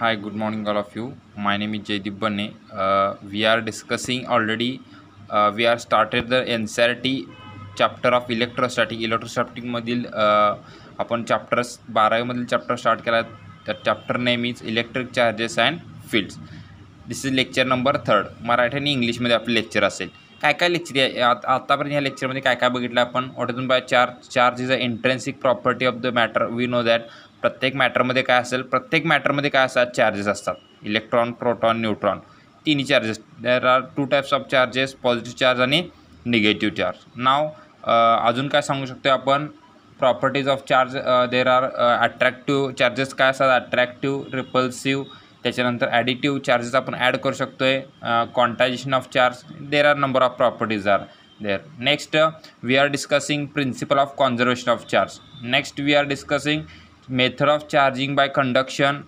Hi good morning all of you my name Jaideep Banne we are discussing already we are started the N C R T chapter of electrostatic इलेक्ट्रोस्टॅटिकमधील आपण chapters बारावीमधील chapter start केला त्या chapter name is electric charges and fields this is lecture number third Marathi आणि इंग्लिशमध्ये आपले lecture असेल काय काय लेक्चर आतापर्यंत ह्या लेक्चरमध्ये काय काय बघितलं आपण is by charge charge is a intrinsic property of the matter we know that प्रत्येक मॅटरमध्ये काय असेल प्रत्येक मॅटरमध्ये अं, अं, अं, काय असतात चार्जेस आता इलेक्ट्रॉन प्रोटॉन न्यूट्रॉन तिन्ही charges there are two types of charges positive charge आणि निगेटिव्ह चार्ज नाव अजून का संगू शकते अपन properties of charge there are attractive charges काय असतात अट्रॅक्टिव्ह रिपल्सिव्ह त्याच्यानंतर चार्जेस अपन ऐड करू शकतो आहे of charge there are number of properties are there next we are discussing principle of conservation of charge next we are discussing method of charging by conduction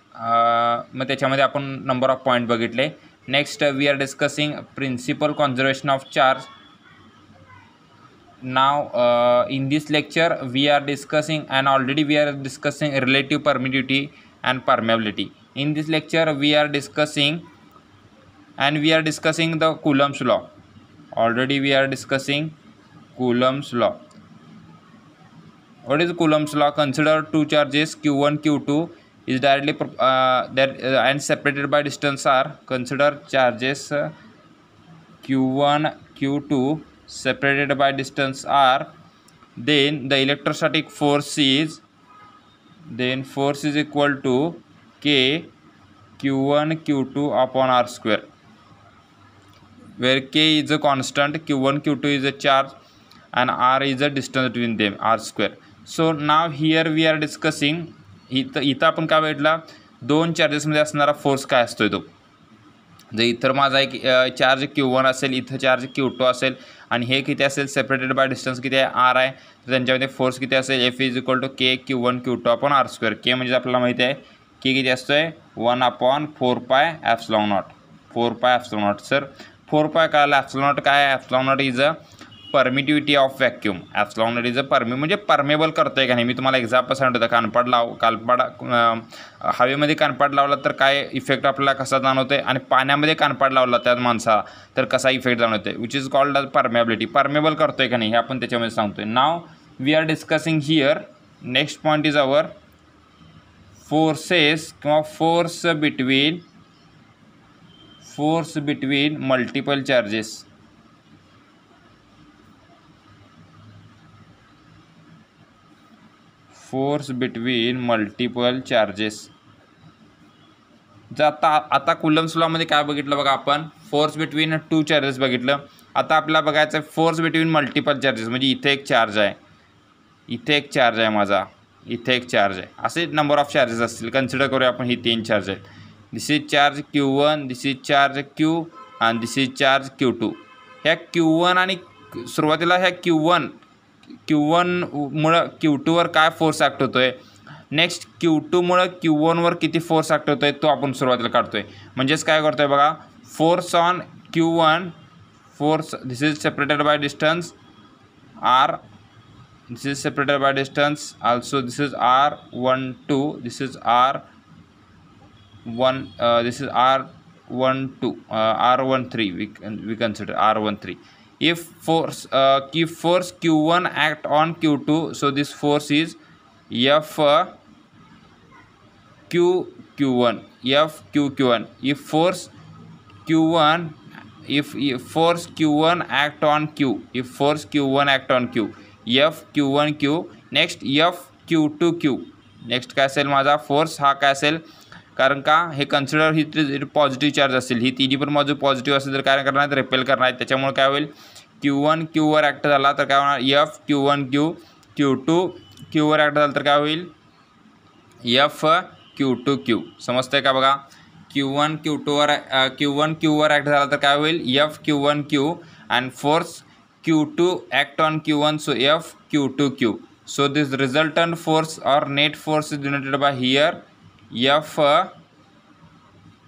मग त्याच्यामध्ये आपण number of point बघितले next we are discussing principle conservation of charge now uh, in this lecture we are discussing and already we are discussing relative permittivity and permeability in this lecture we are discussing and we are discussing the coulomb's law already we are discussing coulomb's law what is coulomb's law consider two charges q1 q2 is directly uh, that uh, and separated by distance r. consider charges q1 uh, q2 separated by distance r then the electrostatic force is then force is equal to k q1 q2 upon r square where k is a constant q1 q2 is a charge and r is a distance between them r square so now here we are discussing इत इथं अपन का भेटला दोन charges असणारा force का असतो तो जे इथं माझा एक चार्ज क्यू वन असेल इथं चार्ज क्यू टू आल आणि सेपरेटेड बाय डिस्टन्स कि आर आहे तर त्यांच्यामध्ये फोर्स किती एफ इज इक्वल टू के Q one q two upon are square k मेजे अपना माहिती है के किती one upon four pi epsilon naught four pi long naught sir four pi का आला ॲप्सलॉन नॉट का आहे epsilon naught is a permittivity of vacuum epsilon is a परमि म्हणजे परमेबल करते है का नाही मी तुम्हाला एक्झाम्पल सांगतो होतं कानपड़ लाव हवे अं, हवेमध्ये कानपाड लावला तर काय इफेक्ट आपल्याला कसा जाणवतो पानी कानपड़ लवला तो लावला त्यात कसा इफेक्ट जाणवतो which is called a permeability permeable करते है का नाही हे आपण now we are discussing here next point is our forces कि force between force between multiple charges force between multiple charges जर आता आता कुलम्स लॉमध्ये काय बघितलं बघा आपण फोर्स बिटवीन टू चार्जेस बघितलं आता आपल्याला बघायचं आहे फोर्स बिटवीन मल्टिपल चार्जेस म्हणजे इथे एक चार्ज आहे इथे एक चार्ज आहे माझा इथे एक चार्ज आहे असे नंबर ऑफ चार्जेस असतील कन्सिडर करूया आपण ही तीन चार्ज आहेत this is charge q one this is charge q आणि this is charge q two ह्या क्यू वन आणि सुरुवातीला ह्या क्यू वन क्यू वन मु क्यू टू वाय फोर्स ऐक्ट होतो आहे नेक्स्ट क्यू टूमुळं क्यू वन वी फोर्स ऐक्ट होतो आहे तो आपण सुरुवातीला काढतो आहे म्हणजेच काय करतो force on q one force this is separated by distance r this is separated by distance also this is r one two this is r one this is r one two r one three we we we, r one three if force uh, if force q1 act on q2 so this force is f uh, q q1 f q q1 if force q1 if, if force q1 act on q if force q1 act on q Next F Q two Q. Next castle maza force ha castle कारण का हे consider ही positive charge असेल हि तिन्ही पर बाजू positive असेल तो क्या करना आहेत रिपेल करना आहेत त्याच्यामुळे काय होईल क्यू वन क्यू वर ऐक्ट तर काय होणार F q one q q two q वर ऐक्ट तर काय होईल एफ क्यू टू क्यू समझते का बगा क्यू वन क्यू टू वर क्यू वन क्यू वर ऐक्ट तर काय होईल q one q and force q two act on q one so F q two q so this resultant force और net force is denoted by here F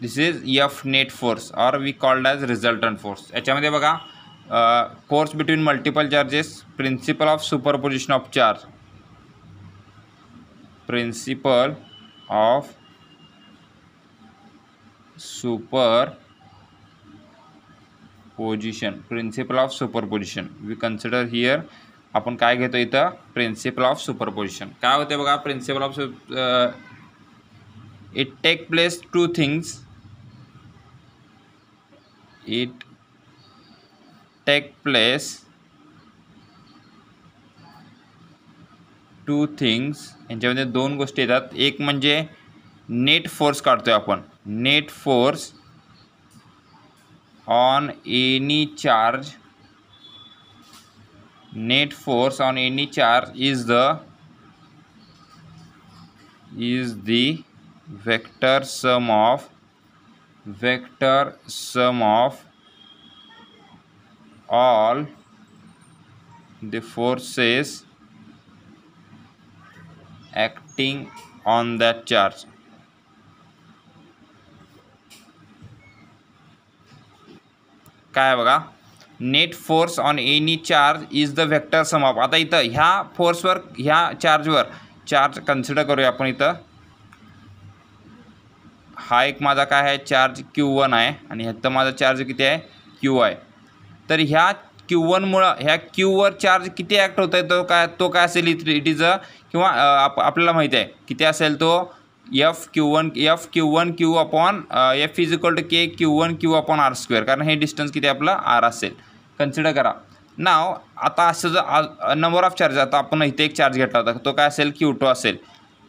this is F net force or we called as resultant force uh, याच्यामध्ये बघा force between multiple charges principle of superposition of charge principle of superposition principle of superposition we consider here अपन का principle of superposition का होते बघा principle of it take place two things it take place two things यांच्यामध्ये दोन गोष्टी येतात एक मजे नेट फोर्स काढतो अपन net force on any charge net force on any charge is the is the vector sum of vector sum of all the forces acting on that charge काय आहे बघा net force on any charge is the vector sum of आता इथं ह्या फोर्सवर ह्या चार्जवर charge consider करूया आपण इथं हा एक मजा का आहे चार्ज क्यू वन है आणि मजा चार्ज कि है क्यू आहे तो हा क्यू वन वनमुळं ह्या क्यूवर चार्ज किती ऐक्ट होता है तो काय तो काय इट इज अ किंवा आप आपल्याला माहिती आहे तो F q one F q one Q upon F is equal to के Q one Q upon are square कारण हे डिस्टन्स कि आपलं आर आल कन्सिडर करा नाव आता असं जर नंबर ऑफ चार्ज आता अपन इतने एक चार्ज घेतला होता तो क्यू टू आल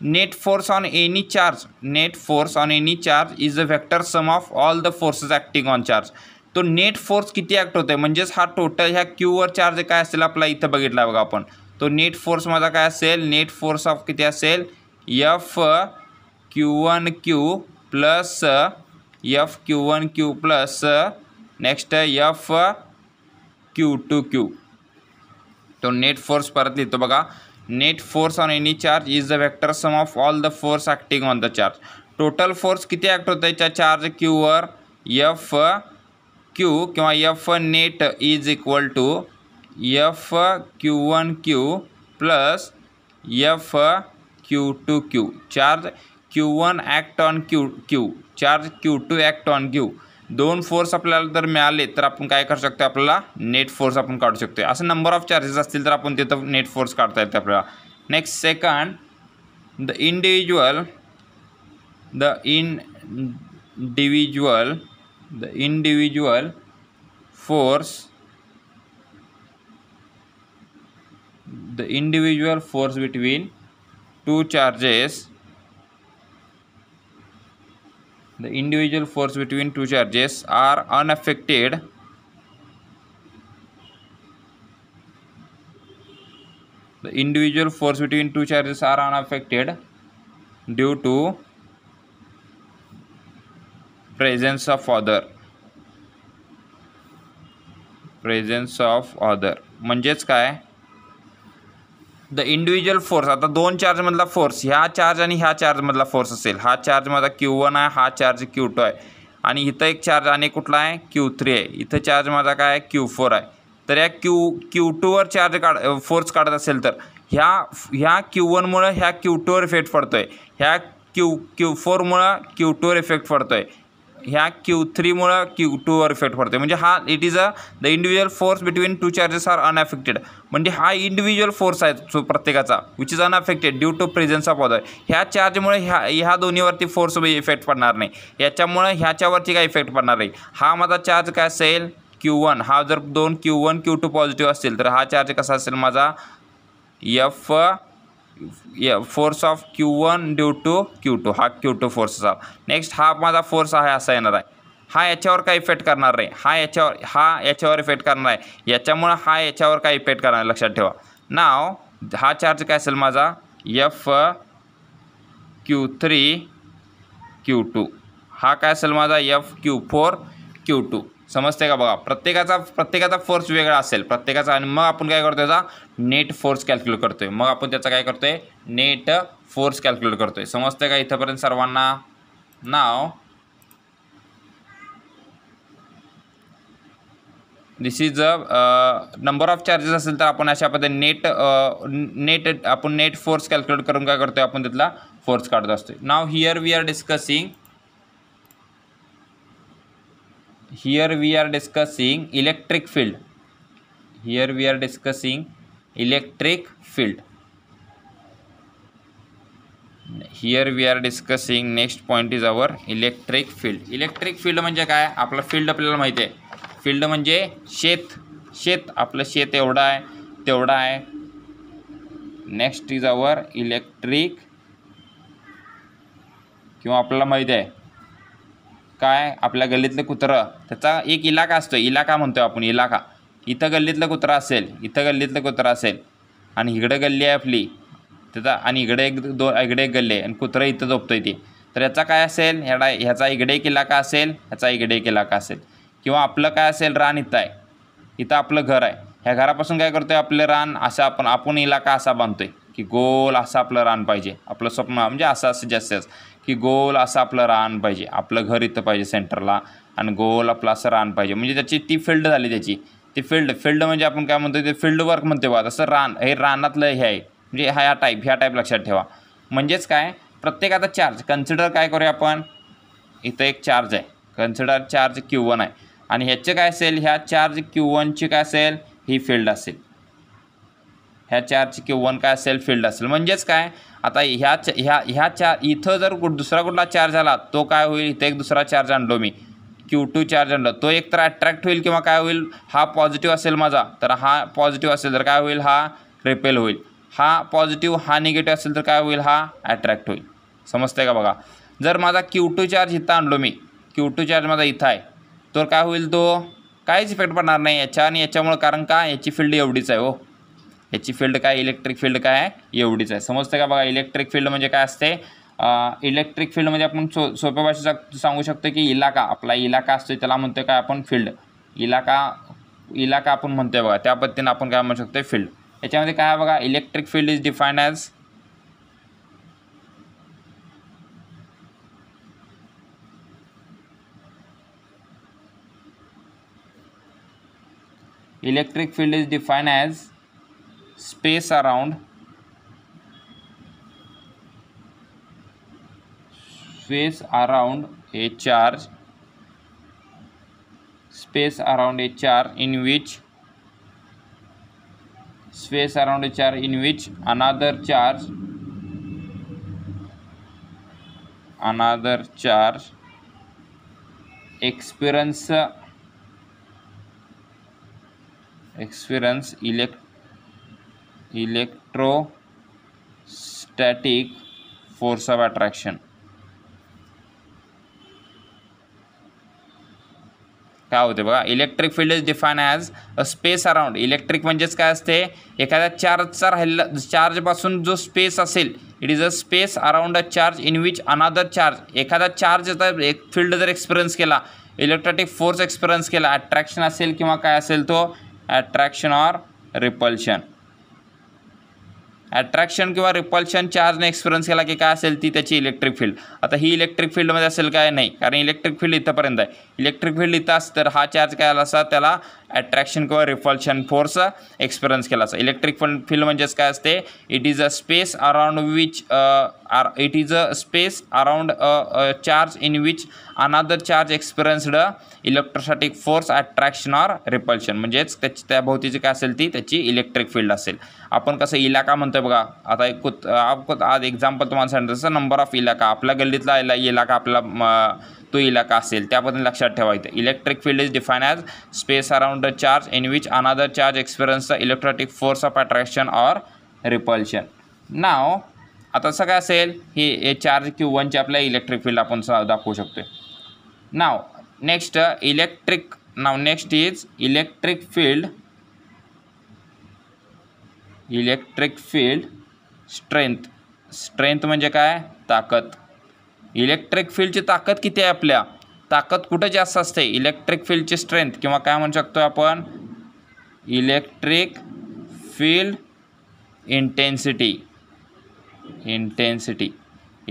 net force on any charge net force on any charge is a vector sum of all the forces acting on charge तो नेट फोर्स किती ॲक्ट होते मजेस हा टोटल हा क्यू वर चार्ज का अपना इतना बगित बघितला बघा तो नेट फोर्स मजा का नेट फोर्स ऑफ कि असेल F q one q plus F q one q plus next F q two q तो नेट फोर्स परत लिहितो बघा net force on any charge is the vector sum of all the force acting on the charge total force किती act होतं त्याच्या charge क्यूवर F q किंवा F net is equal to F q one q plus F q two q charge q one act on q q charge q two act on q दोन force आपल्याला जर मिळाले तर आपण काय करू शकतो आपल्याला नेट फोर्स आपण काढू शकतो असं नंबर ऑफ चार्जेस असतील तर आपण तिथं नेट फोर्स काढता येते आपल्याला next second the individual the individual the individual force the individual force between two charges the individual force between two charges are unaffected the individual force between two charges are unaffected due to presence of other presence of other म्हणजेच काय the individual force आता दोन चार्जमधला force हा charge आणि ह्या चार्जमधला force असेल हा charge मजा क्यू वन है हा चार्ज क्यू टू है आणि एक चार्ज आणि कुछ है क्यू थ्री है इथं चार्ज मजा का क्यू फोर है तो या क्यू क्यू टूवर चार्ज का फोर्स काढत असेल तर हा ह्या क्यू मु हा क्यू टू टूवर इफेक्ट पड़ता है हा क्यू क्यू फोर मु क्यू टू टूवर इफेक्ट पडतो है ह्या क्यू थ्रीमुळं क्यू टूवर इफेक्ट पडते हैं हा it is a the individual force between two charges are unaffected म्हणजे हा इंडिव्हिज्युअल फोर्स है सो प्रत्येका which is unaffected due to presence of other ह्या चार्जमुळे हा ह्या दोन्हीवरती फोर्स इफेक्ट पडणार नाही याच्यामुळं ह्याच्यावरती काय इफेक्ट पडणार नाही हा मजा चार्ज काय क्यू वन हा जर दोन q one q two positive असतील तर हा चार्ज कसा मज़ा F force of q one due to q two हा क्यू टू फोर्स नेक्स्ट हा माझा फोर्स है असा है हा याच्यावर का इफेक्ट करना नाही हा याच्यावर हा याच्यावर इफेक्ट करणार आहे याच्यामुळं हा ये का इफेक्ट करणार लक्षा ठेवा नाव हा चार्ज काजा F q three q two हा काय मजा माझा F q four q two समजते का बघा प्रत्येकाचा प्रत्येकाचा फोर्स वेगळा असेल प्रत्येकाचा आणि मग आपण काय करतो त्याचा नेट फोर्स कॅल्क्युलेट करतोय मग आपण त्याचा काय करतोय नेट फोर्स कॅल्क्युलेट करतोय समजते का इथंपर्यंत सर्वांना now this is a number of charges असेल तर आपण अशा पद्धतीने नेट नेट आपण नेट फोर्स कॅल्क्युलेट करून काय करतोय आपण तिथला फोर्स काढत असतो now here we are discussing here we are discussing electric field here we are discussing electric field here we are discussing next point is our electric field electric field म्हणजे काय आपलं फील्ड आपल्याला माहिती आहे field म्हणजे शेत शेत आपलं शेत एवढं आहे तेवढं आहे नेक्स्ट इज अवर इलेक्ट्रिक किंवा आपल्याला माहिती आहे काय आपल्या गल्लीतलं कुत्रं त्याचा एक इलाका असतो इलाका म्हणतो आपण इलाका इथं गल्लीतलं कुत्रा असेल इथं गल्लीतलं कुत्रा असेल आणि इकडं गल्ली आहे आपली त्याचा आणि इकडे एक दो इकडे एक गल्ली आहे आणि कुत्रं इथं झोपतो इथे तर याचा काय असेल ह्याडा ह्याचा इकडे एक इलाका असेल ह्याचा इकडे एक इलाका असेल किंवा आपलं काय असेल रान इथं आहे इथं आपलं घर आहे ह्या घरापासून काय करतो आहे आपलं रान असं आपण आपण इलाका असा बांधतो आहे की गोल असं आपलं रान पाहिजे आपलं स्वप्न म्हणजे असं असं जास्त की गोल असं आपलं रान पाहिजे आपलं घर इथं पाहिजे सेंटरला आणि गोल आपलं असं रान पाहिजे म्हणजे त्याची ती फिल्ड झाली त्याची ती फिल्ड फिल्ड म्हणजे आपण काय म्हणतो ते फील्ड वर्क म्हणते बा तसं रान हे रानातलं हे आहे म्हणजे ह्या टाईप ह्या टाईप लक्षात ठेवा म्हणजेच काय प्रत्येक आता चार्ज कन्सिडर काय करूया आपण इथं एक चार्ज आहे कन्सिडर चार्ज क्यू वन आहे आणि ह्याचे काय असेल ह्या चार्ज क्यू वनची काय असेल ही फील्ड असेल ह्या चारची किंवा वन काय असेल फील्ड असेल म्हणजेच काय आता ह्या ह्या ह्या चार इथं जर दुसरा कुठला चार्ज आला तो काय होईल इथं एक दुसरा चार्ज आणलो मी क्यू टू चार्ज आणला तो एक तर अट्रॅक्ट होईल किंवा काय होईल हा पॉझिटिव्ह असेल माझा तर हा पॉझिटिव्ह असेल तर काय होईल हा रिपेल होईल हा पॉझिटिव्ह हा निगेटिव्ह असेल तर काय होईल हा अट्रॅक्ट होईल समजते का बघा जर माझा क्यू टू चार्ज इथं आणलो मी क्यू टू चार्ज माझा इथं आहे तर काय होईल तो काहीच इफेक्ट पडणार नाही याच्या आणि याच्यामुळं कारण का याची फील्ड एवढीच आहे हो याची फील्ड का इलेक्ट्रिक फील्ड का है एवढीच है समझते का बघा इलेक्ट्रिक फील्ड म्हणजे काय इलेक्ट्रिक फील्ड मे अपन सो सोपे भाषेत संगू शकते की इलाका आपला इलाका असतो त्याला म्हणतो काय फील्ड इलाका इलाका अपन म्हणतोय बघा त्या पद्धतीनं आपण काय म्हणू शकतो फील्ड याच्यामध्ये काय बघा electric field is defined as electric field is defined as space around space around a charge space around a charge in which space around a charge in which another charge another charge experience experience elect electrostatic force of attraction का होते बगा electric field is define as a space around electric का एखाद charge का चार्जचा charge पास जो space आल it is a space around a charge in which another charge एखाद चार्ज जर एक फील्ड जर एक्सपीरियंस के इलेक्ट्रॉटिक फोर्स एक्सपीरियंस के अट्रैक्शन असेल कि तो अट्रॅक्शन और रिपल्शन अट्रैक्शन कि रिपल्शन चार्ज ने केला की काय असेल इलेक्ट्रिक फील्ड आता ही इलेक्ट्रिक फील्डमध्ये असेल काय नाही कारण इलेक्ट्रिक फील्ड इतपर्यंत है इलेक्ट्रिक फील्ड इतना हा चार्ज क्या आला असा त्याला रिपल्शन फोर्स एक्सपिरियन्स के इलेक्ट्रिक फील्ड फील्ड का it is a space around which are it is a space around charge in which another charge experienced electrostatic force attraction or repulsion म्हणजेच त्याची भोवतीची काय असेल ती त्याची इलेक्ट्रिक फील्ड असेल आपण कसं इलाका म्हणतो बघा आता एक कुत आज एक्झाम्पल तुम्हाला सांगितलं जसं नंबर ऑफ इलाका आपल्या गल्लीतला इलाका आपला तो इलाका असेल त्याबद्दल लक्षात ठेवायचं electric field is define as space around the charge in which another charge experience the electrostatic force of attraction or repulsion now आता असं काय असेल हे चार्ज क्यू वनची आपल्या इलेक्ट्रिक फील्ड आपण दाखवू शकतो now next uh, electric now next is electric field electric field strength strength म्हणजे काय ताकद इलेक्ट्रिक फील्डची ताकद किती आहे आपल्या ताकत कुठं जास्त असते इलेक्ट्रिक फील्डची स्ट्रेंथ किंवा काय म्हणू शकतो आपण electric field intensity intensity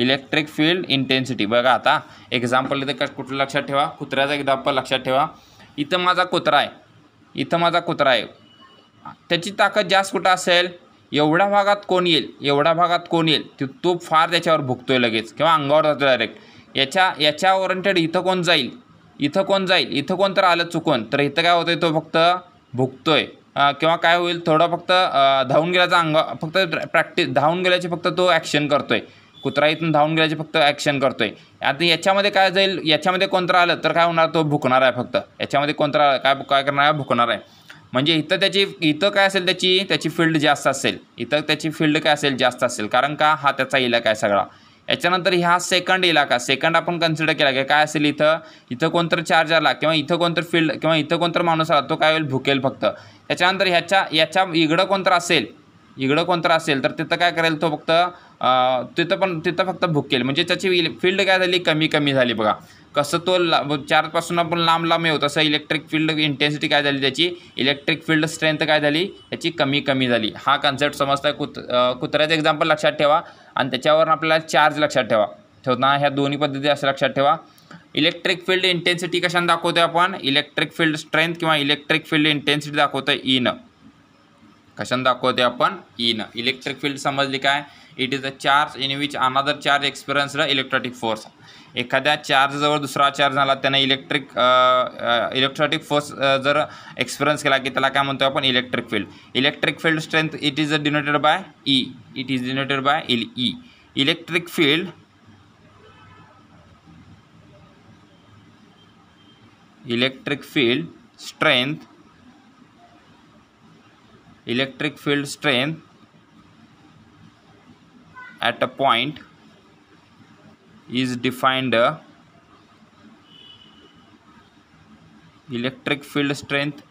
electric field intensity बघा आता एक्झाम्पल इथं कश कुठलं लक्षात ठेवा कुत्र्याचा एक्झाम्पल लक्षात ठेवा इथं माझा कुत्रा आहे इथं माझा कुत्रा आहे त्याची ताकद जास्त कुठं असेल एवढ्या भागात कोण येईल एवढ्या भागात कोण येईल ती तो फार त्याच्यावर आहे लगेच किंवा अंगावर जातो डायरेक्ट याच्या याच्या ओरंटेड इथं कोण जाईल इथं कोण जाईल इथं कोण तर आलं चुकून तर इथं काय होतं तो फक्त आहे किंवा काय होईल थोडं फक्त धावून गेल्याचा अंगा फक्त प्रॅक्टिस धावून गेल्याची फक्त तो ॲक्शन करतो आहे कुत्रा इथून धावून गेल्याची फक्त ॲक्शन करतोय आता याच्यामध्ये काय जाईल याच्यामध्ये कोणतं आलं तर काय होणार तो भुकणार आहे फक्त याच्यामध्ये कोणतं आलं काय काय करणार आहे भुकणार आहे म्हणजे इथं त्याची इथं काय असेल त्याची त्याची फील्ड जास्त असेल इथं त्याची फील्ड काय असेल जास्त असेल कारण का हा त्याचा इलाका आहे सगळा याच्यानंतर ह्या सेकंड इलाका सेकंड आपण कन्सिडर केला की काय असेल इथं इथं कोणतं चार्ज आला किंवा इथं कोणतं फील्ड किंवा इथं कोणतं माणूस आला तो काय होईल भुकेल फक्त त्याच्यानंतर ह्याच्या याच्या इकडं कोणतं असेल इकडं कोणतं असेल तर तिथं काय करेल तो फक्त तिथं पण तिथं फक्त भुकेल म्हणजे त्याची फील्ड काय झाली कमी कमी झाली बघा कसं तो ला चार्जपासून आपण लांब लांब येऊ तसं इलेक्ट्रिक फील्ड इंटेन्सिटी काय झाली त्याची इलेक्ट्रिक फील्ड स्ट्रेंथ काय झाली त्याची कमी कमी झाली हा कन्सेप्ट समजता कुत कुत्र्याचं एक्झाम्पल लक्षात ठेवा आणि त्याच्यावर आपल्याला चार्ज लक्षात ठेवा ठेवताना ह्या दोन्ही पद्धती असं लक्षात ठेवा इलेक्ट्रिक फील्ड इंटेन्सिटी कशाने दाखवतो आपण इलेक्ट्रिक फील्ड स्ट्रेंथ किंवा इलेक्ट्रिक फील्ड इंटेन्सिटी दाखवतो इन कशाने दाखवते आपण इन इलेक्ट्रिक फील्ड समजली काय it is a charge in which another charge experience experience electrostatic force एखाद चार्ज चार्जजवळ दुसरा चार्ज झाला इलेक्ट्रिक इलेक्ट्रॉटिक फोर्स जर एक्सपिरियन्स केला की electric field electric field strength it is denoted by E it is denoted by इल E electric field electric field strength electric field strength at a point is defined uh, electric field strength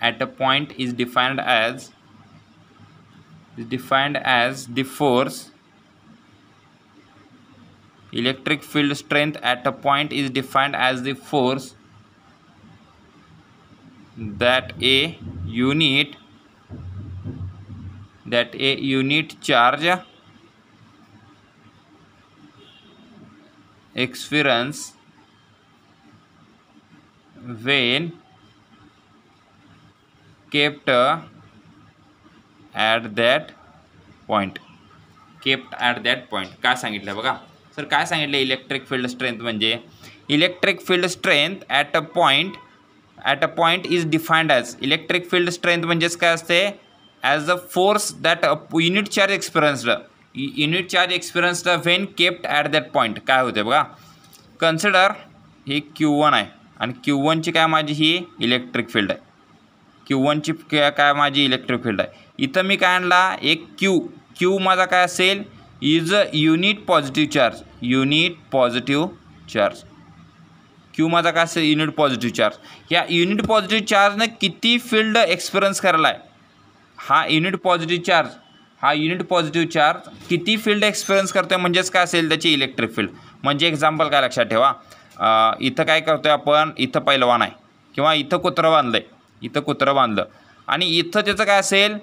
at a point is defined as is defined as the force electric field strength at a point is defined as the force that a unit that a unit charge experience when kept at that point kept at that point काय सांगितलं बघा sir काय सांगितलं electric field strength म्हणजे electric field strength at a point at a point is defined as electric field strength म्हणजेच काय असते as the force that unit charge charge unit charge experience experienced when kept at that point काय होते बघा consider हे Q one आहे आणि Q वनची काय माझी ही इलेक्ट्रिक फील्ड आहे क्यू वनची काय माझी इलेक्ट्रिक फील्ड आहे इथं मी काय आणला एक क्यू क्यू माझा काय असेल is a unit positive charge unit positive charge Q माझा काय असेल युनिट पॉझिटिव्ह चार्ज या युनिट पॉझिटिव्ह चार्जनं किती फील्ड एक्सपिरियन्स करायला आहे हा युनिट पॉझिटिव्ह चार्ज हा युनिट पॉझिटिव्ह चार्ज किती फील्ड एक्सपिरियन्स करतो आहे म्हणजेच काय असेल त्याची इलेक्ट्रिक फील्ड म्हणजे एक्झाम्पल काय लक्षात ठेवा इथं काय करतो आहे आपण इथं पैलवान आहे किंवा इथं कुत्रं बांधलं आहे इथं कुत्रं बांधलं आणि इथं त्याचं काय असेल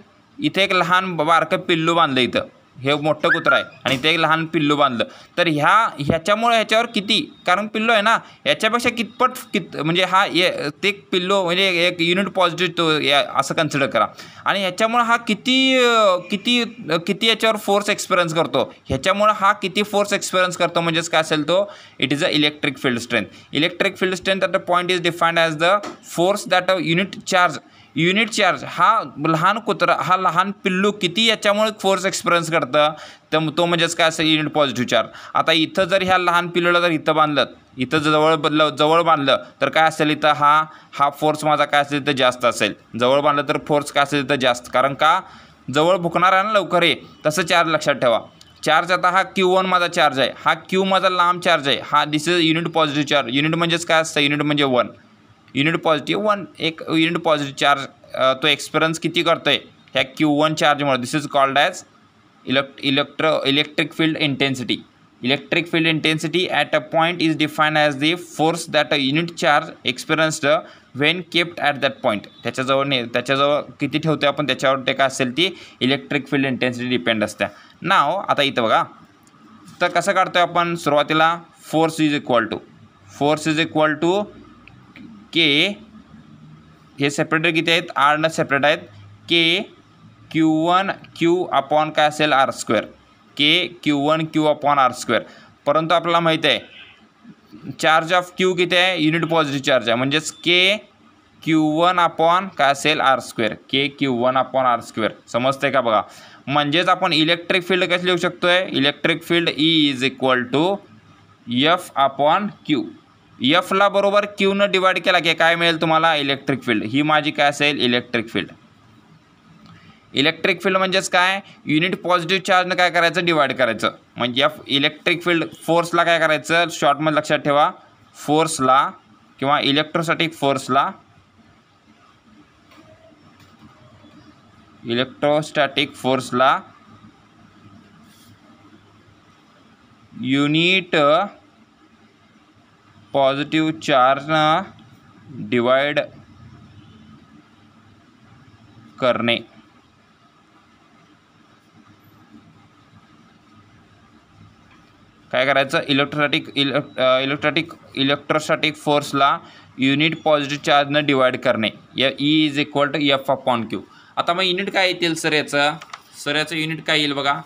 इथे एक लहान बारकं पिल्लू बांधलं इथं हे मोठं कुत्रं आहे आणि ते एक लहान पिल्लू बांधलं तर ह्या ह्याच्यामुळे ह्याच्यावर किती कारण पिल्लो आहे ना याच्यापेक्षा कितपट कित म्हणजे हा ये ते पिल्लो म्हणजे एक युनिट पॉझिटिव्ह तो या असं कन्सिडर करा आणि ह्याच्यामुळे हा किती किती किती याच्यावर फोर्स एक्सपिरियन्स करतो ह्याच्यामुळे हा किती फोर्स एक्सपिरियन्स करतो म्हणजेच काय असेल तो it is a electric field strength electric field strength at the point is defined as the force that a unit charge unit charge हा लहान कुत्रा हा लहान पिल्लू किती याच्यामुळे फोर्स एक्सपिरियन्स करतं तर तो म्हणजेच काय असेल युनिट पॉझिटिव्ह चार्ज आता इथं जर ह्या लहान पिल्लूला जर इथं बांधलं इथं जवळ बदल जवळ बांधलं तर काय असेल इथं हा हा फोर्स माझा काय असेल इथं जास्त असेल जवळ बांधलं तर फोर्स काय असेल इथं जास्त कारण का जवळ भुकणार आहे ना लवकर हे तसं चार्ज लक्षात ठेवा चार्ज आता हा क्यू वन माझा चार्ज आहे हा क्यू माझा लांब चार्ज आहे हा this is unit positive charge unit म्हणजेच काय असतं युनिट म्हणजे वन युनिट पॉझिटिव्ह वन एक युनिट पॉझिटिव्ह चार्ज तो एक्सपिरियन्स किती करतो आहे ह्या क्यू वन चार्जमुळे दिस इज कॉल्ड ॲज इलेक्ट इलेक्ट्र electric field intensity electric field intensity at a point is define as the force that a unit charge experienced when kept at that point त्याच्याजवळ ने त्याच्याजवळ किती ठेवतो आपण त्याच्यावर ते काय असेल ती इलेक्ट्रिक फील्ड इंटेन्सिटी डिपेंड असते नाव आता इथं बघा तर कसं काढतो आपण सुरुवातीला force is equal to force is equal to K ये सेपरेटर किती आर न सेपरेट है के क्यू वन क्यू अपॉन का असेल are square K Q one Q upon are square परंतु अपना महित है चार्ज ऑफ क्यू किती यूनिट पॉजिटिव चार्ज है म्हणजेच के क्यू वन अपॉन का असेल are square K Q one upon are square समझते का बगा म्हणजेच इलेक्ट्रिक फील्ड कैसे लिखू सकते electric field E is equal to F upon Q यफला बरोबर क्यूनं डिवाइड केला की काय मिळेल तुम्हाला इलेक्ट्रिक फील्ड ही माझी काय असेल इलेक्ट्रिक फील्ड इलेक्ट्रिक फील्ड म्हणजेच काय युनिट पॉझिटिव्ह चार्जनं काय करायचं डिवाइड करायचं म्हणजे एफ इलेक्ट्रिक फील्ड फोर्सला काय करायचं शॉर्टमध्ये लक्षात ठेवा फोर्सला किंवा इलेक्ट्रोसॅटिक फोर्सला इलेक्ट्रोस्टॅटिक फोर्सला युनिट पॉझिटिव्ह चार्जनं डिवाइड करणे काय करायचं इलेक्ट्रोस्टॅटिक इलेक् इलेक्ट्रॉटिक इलेक्ट्रोस्टॅटिक फोर्सला युनिट पॉझिटिव्ह चार्जनं डिवाइड करणे या E is equal to F upon Q आता मग युनिट काय येतील सर याचं सर याचं युनिट काय येईल बघा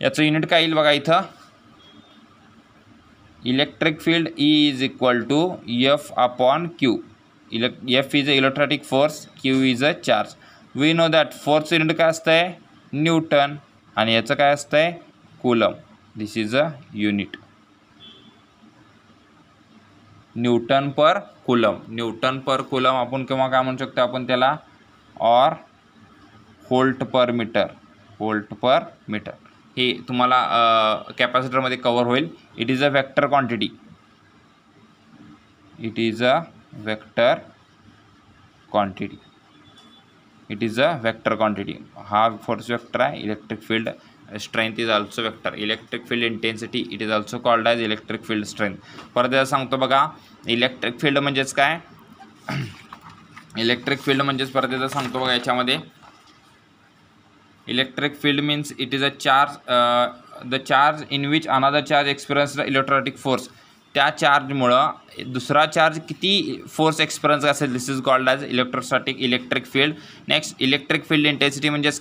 याचं युनिट काय येईल बघा इथं electric field E is equal to F upon Q इलेक् F is a electronic force Q is a charge we know that force unit काय असतं आहे न्यूटन आणि याचं काय असतं आहे coulomb this is a unit newton per coulomb newton per coulomb आपण किंवा काय म्हणू शकतो आपण त्याला or volt per metre volt per metre हे तुम्हाला कॅपॅसिटरमध्ये कवर होईल it is a vector quantity it is a vector quantity it is a vector quantity half force vector electric field strength is also vector electric field intensity it is also called as electric field strength परत एकदा सांगतो बघा electric field म्हणजेच काय electric field म्हणजेच परत एकदा सांगतो बघा याच्यामध्ये electric field means it is a charge the charge in which another charge experience the electronic force त्या चार्जमुळं दुसरा चार्ज किती force experience this is called as electrostatic electric field next electric field intensity म्हणजेच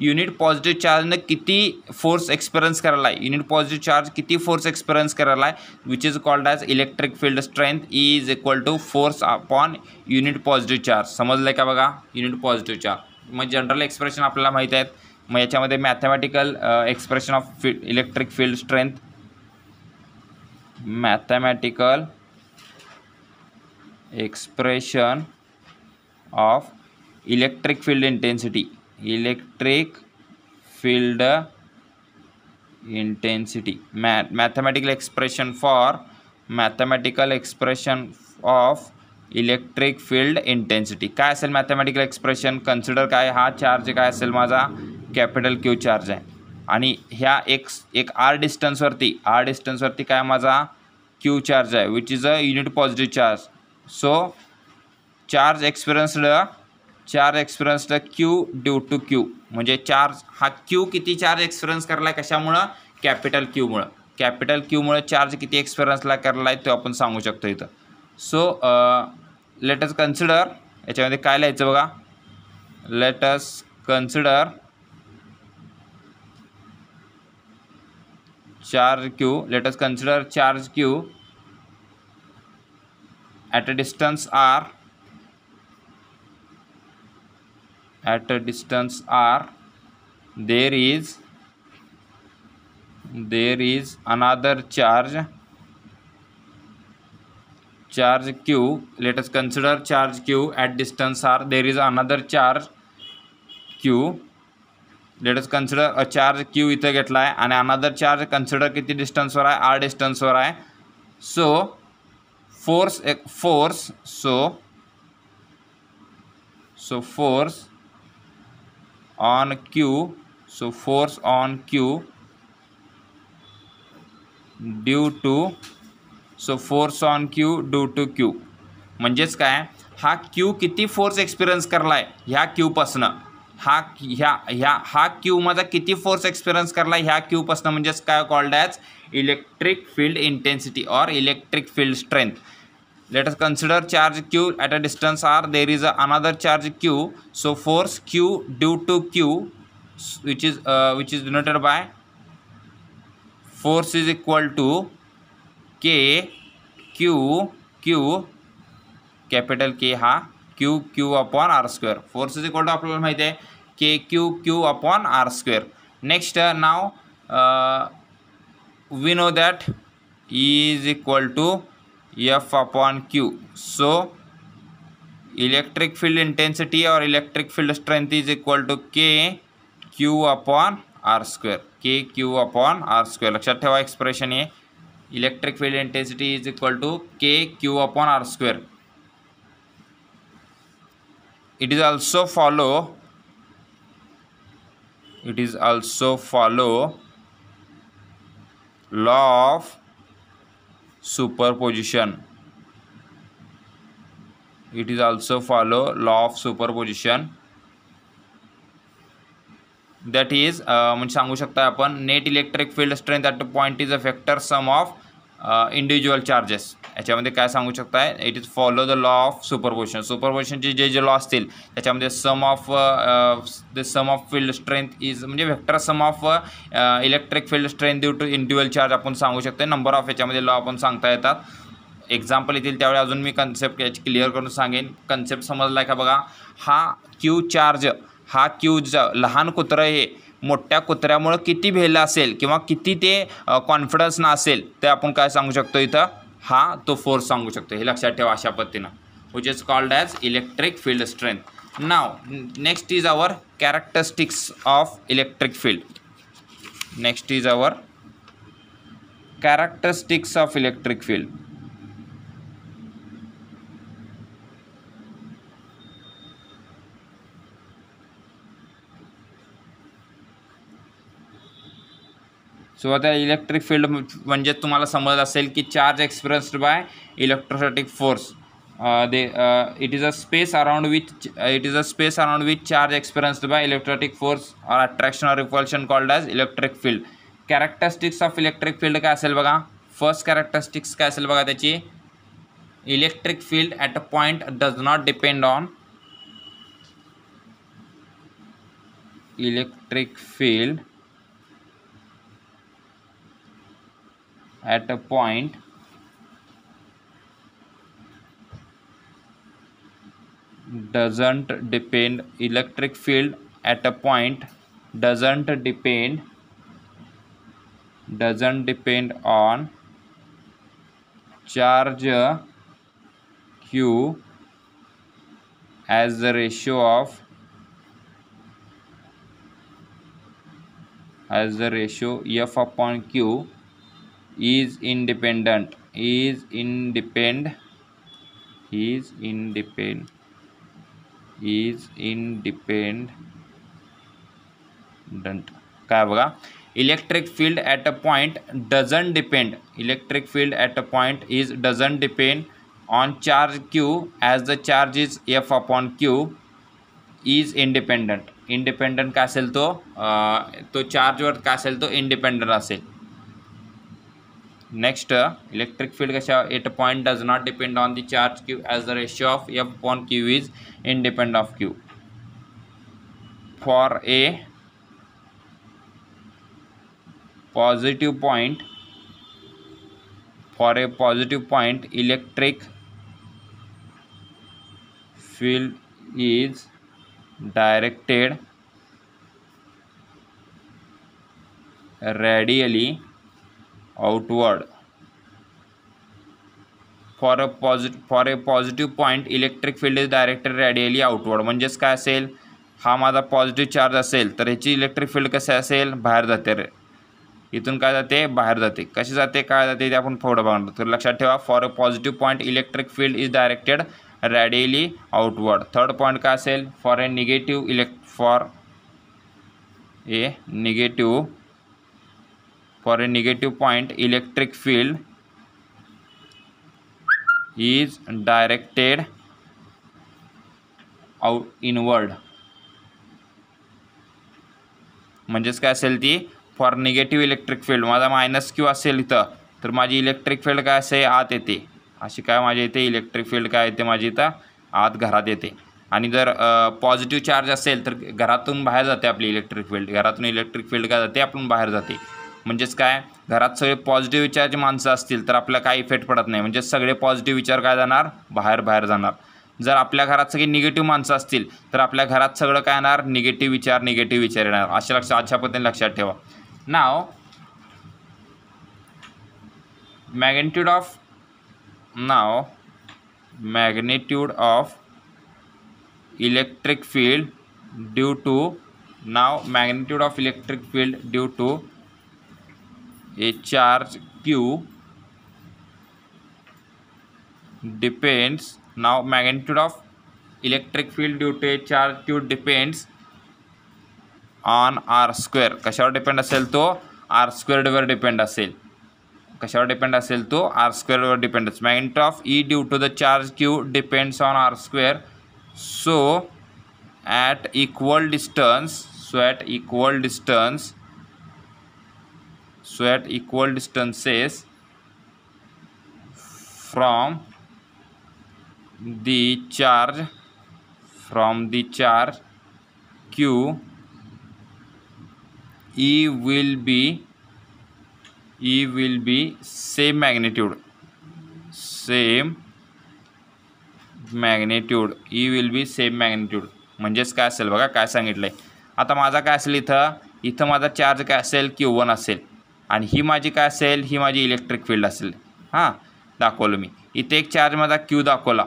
unit positive charge ने किती force experience करायला आहे unit positive charge किती फोर्स एक्सपिरियन्स कराला है which is called as electric field strength is equal to force upon unit positive charge समझ आहे का बघा युनिट पॉझिटिव्ह चार्ज मैं जनरल एक्सप्रेशन अपने माहीत है मग याच्यामध्ये मॅथमॅटिकल एक्सप्रेशन ऑफ फि electric field strength mathematical expression of electric field intensity electric field intensity मॅ mathematical expression for mathematical expression of electric field intensity काय असेल मॅथमॅटिकल एक्सप्रेशन कन्सिडर काय हा चार्ज काय असेल माझा कॅपिटल क्यू चार्ज आहे आणि ह्या एक एक आर डिस्टन्सवरती आर डिस्टन्सवरती काय माझा क्यू चार्ज आहे which is a unit positive charge so charge experienced charge experienced Q due to Q म्हणजे चार्ज हा क्यू किती चार्ज एक्सपिरियन्स करला आहे कशामुळं कॅपिटल क्यूमुळं कॅपिटल क्यूमुळं चार्ज किती एक्सपिरियन्सला करला आहे तो आपण सांगू शकतो इथं सो लेटस कन्सिडर याच्यामध्ये काय लिहायचं बघा let's consider charge q let us consider charge q at a distance r at a distance r there is there is another charge charge q let us consider charge q at distance r there is another charge q let us consider a charge Q इथं घेतला आहे आणि अनादर charge consider किती डिस्टन्सवर है R वर है so force एक force so so force on Q so force on Q due to so force on Q due to Q मजेच का हा क्यू किती फोर्स एक्सपिरियन्स करला है हा क्यूपासन हा हा हा हा क्यू मजा कि फोर्स एक्सपीरियंस कर हा क्यूपसन मजे का called as electric field intensity और electric field strength let us consider charge Q at a distance R there is another charge Q so force Q due to Q which is which is denoted by force is equal to के Q Q capital K हा Q Q upon are square force is equal to अपने महत्ते K Q Q upon are square next now we know that is equal to F upon Q so electric field intensity और electric field strength is equal to के Q upon are square K Q upon are square लक्षा ठेवा expression ये electric field intensity is equal to के Q upon are square it is also follow it is also follow law of superposition it is also follow law of superposition that uh, म्हणजे सांगू शकता Net electric field strength at at point is a vector sum of. Individual charges याच्यामध्ये काय सांगू शकताय it is follow the law of superposition सुपरपोजिशनचे जे जे लॉ असतील त्याच्यामध्ये sum of the sum of field strength is म्हणजे vector sum of electric field strength due to individual charge आपण सांगू शकतो नंबर ऑफ याच्यामध्ये लॉ आपण सांगता येतात एक्झाम्पल येतील त्यावेळी अजून मी कन्सेप्ट याची क्लिअर करून सांगेन कन्सेप्ट समजला आहे का बघा हा क्यू चार्ज हा क्यू ज लहान कुत्रं हे मोठ्या कुत्र्यामुळं किती भेलं असेल किंवा किती ते कॉन्फिडन्स असेल ते आपण काय सांगू शकतो इथं हा तो फोर्स सांगू शकतो हे लक्षात ठेवा अशा पद्धतीनं which is called as electric field strength now next is our characteristics of electric field next is our characteristics of electric field so आता इलेक्ट्रिक फील्ड म्हणजे तुम्हारा समझ असेल कि charge expressed by electrostatic force they it is a space around with it is a space around with charge expressed by electrostatic force और attraction और repulsion called as electric field characteristics of electric field का अल बघा first characteristics का असेल electric field at a point does not depend on electric field at a point doesn't depend electric field at a point doesn't depend doesn't depend on charge q as the ratio of as the ratio f upon q is independent is independent is independent is independent काय बघा electric field at a point doesn't depend electric field at a point is doesn't depend on charge Q as the charge is F upon Q is independent independent का तो charge वर का असेल तो independent असेल next uh, electric field at a point does not depend on the charge q as the ratio of f upon q is independent of q for a positive point for a positive point electric field is directed radially outward for a पॉझिट for a positive point electric field is directed radially outward म्हणजेच काय असेल हा माझा positive charge असेल तर ह्याची electric field कसे असेल बाहेर जाते रे इथून काय जाते बाहेर जाते कशी जाते काय जाते ते आपण थोडं बघणार तर लक्षात ठेवा for a positive point electric field is directed radially outward third point काय असेल फॉर अ निगेटिव्ह इलेक्ट for a negative for a negative point electric field is directed out inward म्हणजेच काय असेल ती फॉर निगेटिव्ह इलेक्ट्रिक फील्ड माझा minus Q असेल इथं तर माझी इलेक्ट्रिक फील्ड काय असे आत येते अशी काय माझ्या इथे इलेक्ट्रिक फील्ड काय येते माझी इथं आत घरात येते आणि जर पॉझिटिव्ह चार्ज असेल तर घरातून बाहेर जाते आपली इलेक्ट्रिक फील्ड घरातून इलेक्ट्रिक फील्ड काय जाते आपण बाहेर जाते म्हणजेच काय घरात सगळे पॉझिटिव्ह विचारचे माणसं असतील तर आपल्याला काही इफेक्ट पडत नाही म्हणजे सगळे पॉझिटिव्ह विचार काय जाणार बाहेर बाहेर जाणार जर आपल्या घरात सगळी निगेटिव्ह माणसं असतील तर आपल्या घरात सगळं काय येणार निगेटिव्ह विचार निगेटिव्ह विचार येणार अशा लक्षात अशा पद्धतीने लक्षात ठेवा नाव मॅग्नेट्यूड ऑफ नाव magnitude of electric field due to नाव magnitude of electric field due to a charge q depends now magnitude of electric field due to a तो? तो? e charge q depends on r square कशावर depend असेल तो are स्क्वेअर्डवर depend असेल कशावर depend असेल तो आर स्क्वेअरवर डिपेंड असेल magnitude of e due to the charge q depends on r square so at equal distance so at equal distance so at equal distances from the charge from the charge q e will be e will be same magnitude same magnitude e will be same magnitude म्हणजेच काय असेल बघा काय सांगितलं आहे आता माझा काय असेल इथं इथं माझा चार्ज काय असेल क्यू वन असेल आणि ही माझी काय असेल ही माझी इलेक्ट्रिक फील्ड असेल हां दाखवलं मी इथे एक चार्ज माझा क्यू दाखवला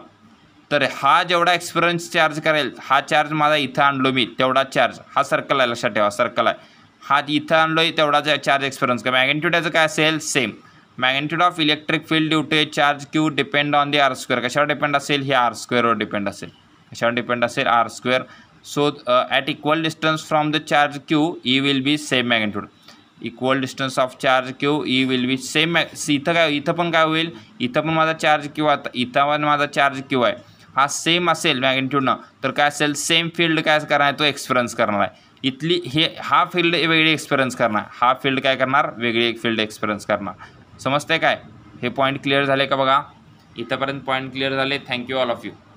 तर हा जेवढा एक्सपिरियन्स चार्ज करेल हा चार्ज माझा इथं आणलो मी तेवढा चार्ज हा सर्कल आहे लक्षात ठेवा सर्कल आहे हा इथं आणलो आहे तेवढा चार्ज एक्सपिरियन्स का मॅग्नेट्यूड याचं काय असेल same magnitude of electric field due to charge q depend on the r square कशावर डिपेंड असेल ही आर स्क्वेअरवर डिपेंड असेल कशावर डिपेंड असेल are square so at equal distance from the charge q e will be same magnitude equal distance of charge q e will be same इथं काय इथं पण काय होईल इथं पण माझा चार्ज क्यू आता इथं पण माझा चार्ज क्यू आहे हा सेम असेल मॅग्नेट्यूडनं तर काय असेल सेम फील्ड काय करणार आहे तो एक्सपिरियन्स करणार आहे इथली हे हा फील्ड वेगळी एक्सपिरियन्स करणार हा फील्ड काय करणार वेगळी एक फील्ड एक्सपिरियन्स करणार समजते काय हे पॉईंट क्लिअर झाले का बघा इथंपर्यंत पॉईंट क्लिअर झाले थँक्यू ऑल ऑफ यू